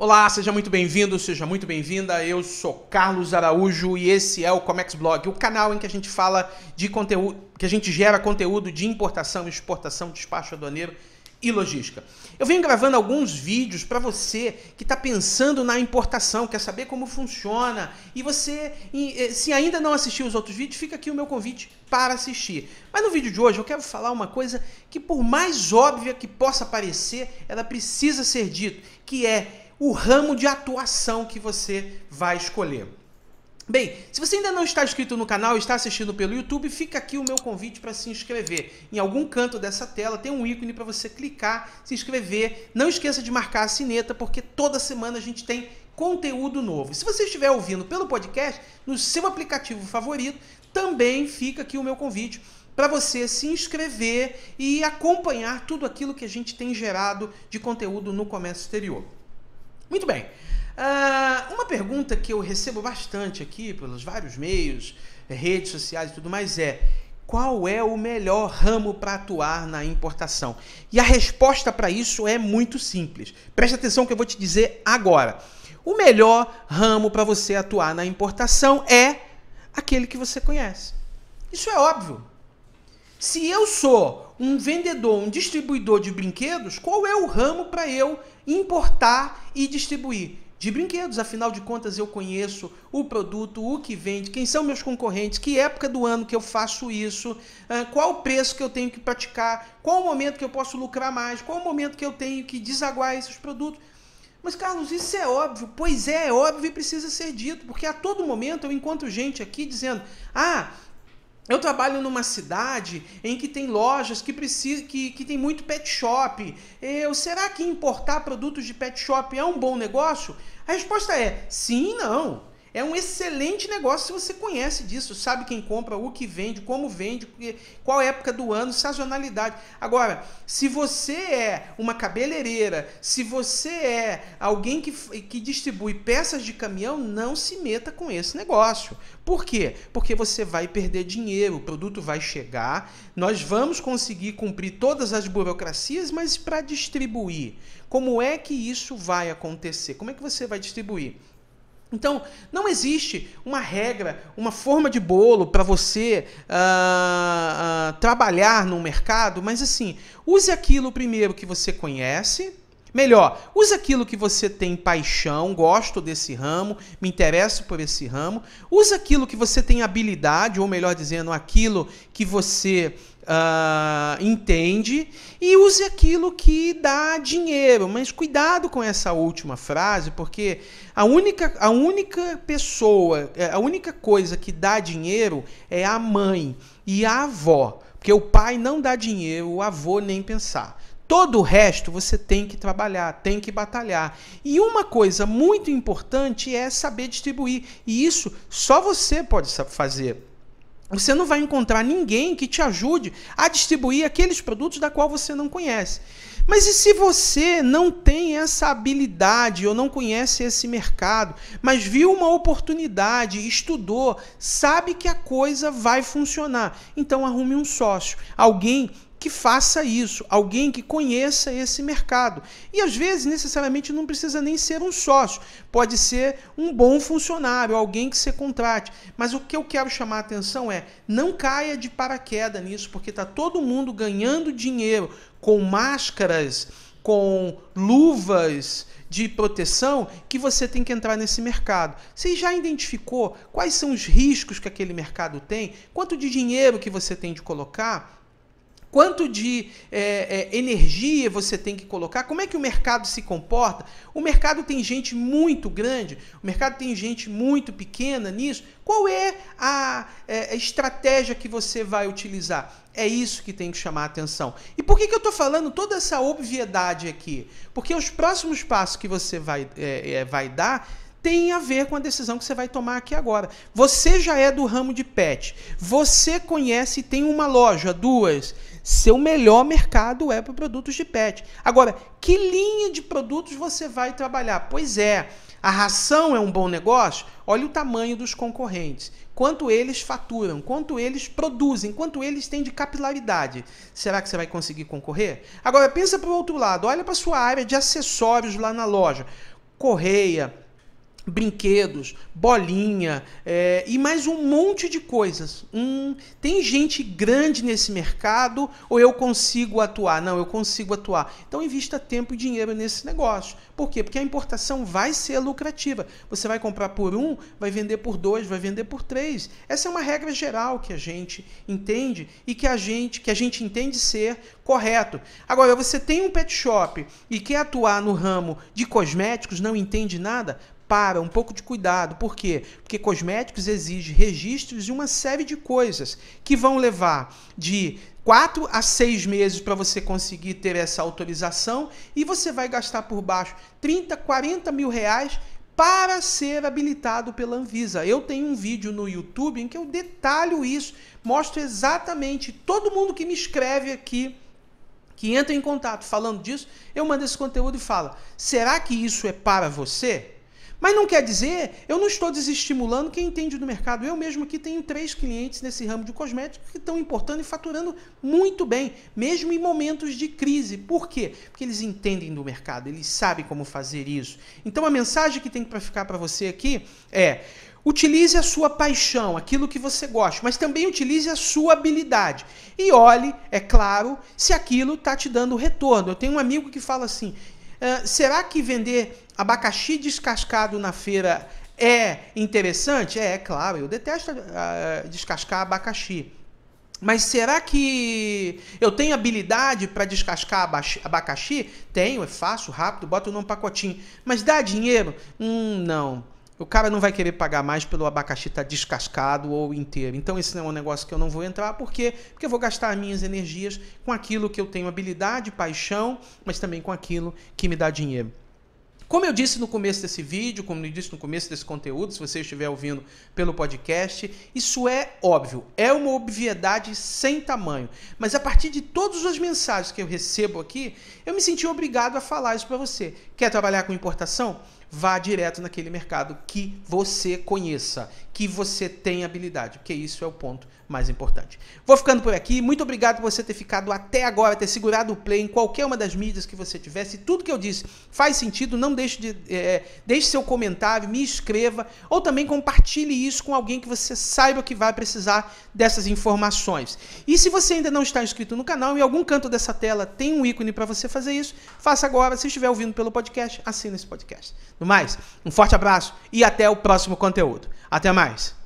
Olá, seja muito bem-vindo, seja muito bem-vinda. Eu sou Carlos Araújo e esse é o Comex Blog, o canal em que a gente fala de conteúdo, que a gente gera conteúdo de importação, exportação, despacho aduaneiro e logística. Eu venho gravando alguns vídeos para você que está pensando na importação, quer saber como funciona. E você, se ainda não assistiu os outros vídeos, fica aqui o meu convite para assistir. Mas no vídeo de hoje eu quero falar uma coisa que, por mais óbvia que possa parecer, ela precisa ser dito, que é o ramo de atuação que você vai escolher. Bem, se você ainda não está inscrito no canal e está assistindo pelo YouTube, fica aqui o meu convite para se inscrever. Em algum canto dessa tela tem um ícone para você clicar, se inscrever. Não esqueça de marcar a sineta, porque toda semana a gente tem conteúdo novo. Se você estiver ouvindo pelo podcast, no seu aplicativo favorito, também fica aqui o meu convite para você se inscrever e acompanhar tudo aquilo que a gente tem gerado de conteúdo no comércio exterior. Muito bem. Uh, uma pergunta que eu recebo bastante aqui pelos vários meios, eh, redes sociais e tudo mais é: qual é o melhor ramo para atuar na importação? E a resposta para isso é muito simples. Presta atenção que eu vou te dizer agora. O melhor ramo para você atuar na importação é aquele que você conhece. Isso é óbvio. Se eu sou um vendedor, um distribuidor de brinquedos, qual é o ramo para eu importar e distribuir? De brinquedos, afinal de contas eu conheço o produto, o que vende, quem são meus concorrentes, que época do ano que eu faço isso, ah, qual o preço que eu tenho que praticar, qual o momento que eu posso lucrar mais, qual o momento que eu tenho que desaguar esses produtos. Mas, Carlos, isso é óbvio. Pois é, é óbvio e precisa ser dito, porque a todo momento eu encontro gente aqui dizendo: ah, eu trabalho numa cidade em que tem lojas que precisa, que, que tem muito pet shop. Eu, será que importar produtos de pet shop é um bom negócio? A resposta é sim e não. É um excelente negócio se você conhece disso, sabe quem compra, o que vende, como vende, qual época do ano, sazonalidade. Agora, se você é uma cabeleireira, se você é alguém que, que distribui peças de caminhão, não se meta com esse negócio. Por quê? Porque você vai perder dinheiro, o produto vai chegar, nós vamos conseguir cumprir todas as burocracias, mas para distribuir, como é que isso vai acontecer? Como é que você vai distribuir? Então, não existe uma regra, uma forma de bolo para você uh, uh, trabalhar no mercado, mas assim, use aquilo primeiro que você conhece, Melhor, use aquilo que você tem paixão, gosto desse ramo, me interesso por esse ramo. Use aquilo que você tem habilidade, ou melhor dizendo, aquilo que você uh, entende. E use aquilo que dá dinheiro. Mas cuidado com essa última frase, porque a única, a única pessoa, é, a única coisa que dá dinheiro é a mãe e a avó. Porque o pai não dá dinheiro, o avô nem pensar. Todo o resto você tem que trabalhar, tem que batalhar. E uma coisa muito importante é saber distribuir. E isso só você pode fazer. Você não vai encontrar ninguém que te ajude a distribuir aqueles produtos da qual você não conhece. Mas e se você não tem essa habilidade ou não conhece esse mercado, mas viu uma oportunidade, estudou, sabe que a coisa vai funcionar? Então arrume um sócio, alguém que faça isso, alguém que conheça esse mercado. E às vezes, necessariamente, não precisa nem ser um sócio, pode ser um bom funcionário, alguém que você contrate. Mas o que eu quero chamar a atenção é: não caia de paraquedas nisso, porque está todo mundo ganhando dinheiro com máscaras, com luvas de proteção que você tem que entrar nesse mercado. Você já identificou quais são os riscos que aquele mercado tem? Quanto de dinheiro que você tem de colocar? quanto de é, é, energia você tem que colocar, como é que o mercado se comporta. O mercado tem gente muito grande, o mercado tem gente muito pequena nisso. Qual é a, é, estratégia que você vai utilizar? É isso que tem que chamar a atenção. E por que, que eu estou falando toda essa obviedade aqui? Porque os próximos passos que você vai, é, é, vai dar tem a ver com a decisão que você vai tomar aqui agora. Você já é do ramo de pet, você conhece, tem uma loja, duas, seu melhor mercado é para produtos de pet. Agora, que linha de produtos você vai trabalhar? Pois é, a ração é um bom negócio? Olha o tamanho dos concorrentes. Quanto eles faturam, quanto eles produzem, quanto eles têm de capilaridade. Será que você vai conseguir concorrer? Agora pensa para o outro lado, olha para sua área de acessórios lá na loja. Correia, brinquedos, bolinha é, e mais um monte de coisas. Hum, tem gente grande nesse mercado ou eu consigo atuar? Não, eu consigo atuar. Então invista tempo e dinheiro nesse negócio. Por quê? Porque a importação vai ser lucrativa. Você vai comprar por um, vai vender por dois, vai vender por três. Essa é uma regra geral que a gente entende e que a gente que a gente entende ser correto. Agora, você tem um pet shop e quer atuar no ramo de cosméticos, não entende nada? para, um pouco de cuidado. Por quê? Porque cosméticos exige registros e uma série de coisas que vão levar de quatro a seis meses para você conseguir ter essa autorização e você vai gastar por baixo 30, 40 mil reais para ser habilitado pela Anvisa. Eu tenho um vídeo no YouTube em que eu detalho isso, mostro exatamente todo mundo que me escreve aqui que entra em contato falando disso, eu mando esse conteúdo e fala: será que isso é para você? Mas não quer dizer, eu não estou desestimulando quem entende do mercado. Eu mesmo aqui tenho três clientes nesse ramo de cosméticos que estão importando e faturando muito bem, mesmo em momentos de crise. Por quê? Porque eles entendem do mercado, eles sabem como fazer isso. Então a mensagem que tem para ficar para você aqui é: Utilize a sua paixão, aquilo que você gosta, mas também utilize a sua habilidade. E olhe, é claro, se aquilo está te dando retorno. Eu tenho um amigo que fala assim: ah, será que vender abacaxi descascado na feira é interessante? É, é claro, eu detesto uh, descascar abacaxi. Mas será que eu tenho habilidade para descascar abacaxi? Tenho, é fácil, rápido, boto num pacotinho. Mas dá dinheiro? Hum, não. O cara não vai querer pagar mais pelo abacaxi estar tá descascado ou inteiro. Então esse não é um negócio que eu não vou entrar, por quê? Porque eu vou gastar minhas energias com aquilo que eu tenho habilidade, paixão, mas também com aquilo que me dá dinheiro. Como eu disse no começo desse vídeo, como eu disse no começo desse conteúdo, se você estiver ouvindo pelo podcast, isso é óbvio, é uma obviedade sem tamanho. Mas a partir de todas as mensagens que eu recebo aqui, eu me senti obrigado a falar isso para você. Quer trabalhar com importação? vá direto naquele mercado que você conheça, que você tem habilidade, porque isso é o ponto mais importante. Vou ficando por aqui. Muito obrigado por você ter ficado até agora, ter segurado o play em qualquer uma das mídias que você tivesse. Tudo que eu disse faz sentido, não deixe de é, deixe seu comentário, me inscreva ou também compartilhe isso com alguém que você saiba que vai precisar dessas informações. E se você ainda não está inscrito no canal, em algum canto dessa tela tem um ícone para você fazer isso. Faça agora. Se estiver ouvindo pelo podcast, assina esse podcast. No mais, um forte abraço e até o próximo conteúdo. Até mais!